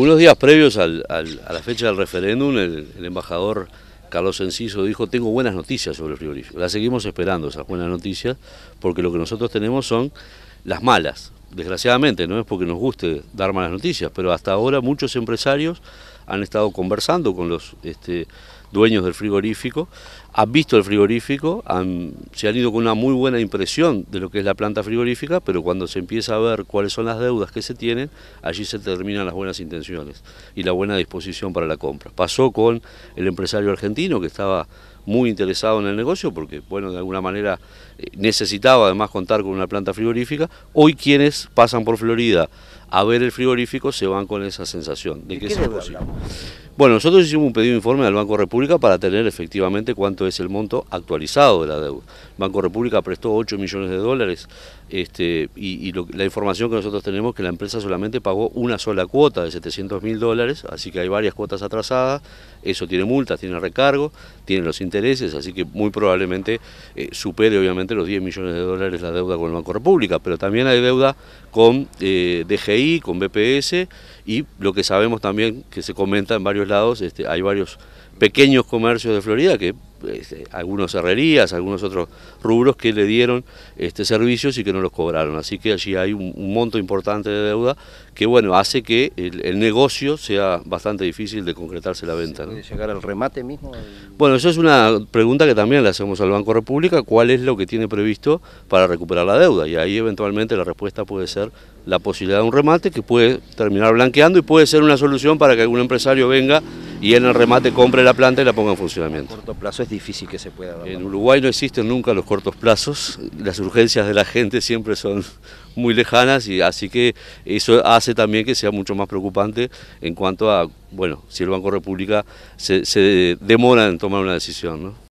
unos días previos a la fecha del referéndum, el, embajador Carlos Enciso dijo, tengo buenas noticias sobre el frigorífico. la seguimos esperando, esas buenas noticias, porque lo que nosotros tenemos son las malas. Desgraciadamente, no es porque nos guste dar malas noticias, pero hasta ahora muchos empresarios han estado conversando con los... Este, dueños del frigorífico, han visto el frigorífico, se han ido con una muy buena impresión de lo que es la planta frigorífica, pero cuando se empieza a ver cuáles son las deudas que se tienen, allí se terminan las buenas intenciones y la buena disposición para la compra. Pasó con el empresario argentino que estaba muy interesado en el negocio porque, bueno, de alguna manera eh, necesitaba además contar con una planta frigorífica. Hoy quienes pasan por Florida a ver el frigorífico se van con esa sensación de que bueno, nosotros hicimos un pedido de informe al Banco República para tener efectivamente cuánto es el monto actualizado de la deuda. El Banco República prestó 8 millones de dólares este, y, la información que nosotros tenemos es que la empresa solamente pagó una sola cuota de 700 mil dólares, así que hay varias cuotas atrasadas, eso tiene multas, tiene recargo, tiene los intereses, así que muy probablemente eh, supere obviamente los 10 millones de dólares la deuda con el Banco República, pero también hay deuda con eh, DGI, con BPS y lo que sabemos también que se comenta en varios lados, este, hay varios pequeños comercios de Florida que pues, eh, algunas algunos herrerías, algunos otros rubros que le dieron este, servicios y que no los cobraron. Así que allí hay un, monto importante de deuda que bueno hace que el, negocio sea bastante difícil de concretarse la venta. ¿no? llegar al remate mismo? Bueno, eso es una pregunta que también le hacemos al Banco República, cuál es lo que tiene previsto para recuperar la deuda y ahí eventualmente la respuesta puede ser la posibilidad de un remate que puede terminar blanqueando y puede ser una solución para que algún empresario venga y en el remate compre la planta y la ponga en funcionamiento. corto plazo es difícil que se pueda. En Uruguay no existen nunca los cortos plazos, las urgencias de la gente siempre son muy lejanas y así que eso hace también que sea mucho más preocupante en cuanto a, bueno, si el Banco República se, se demora en tomar una decisión. ¿no?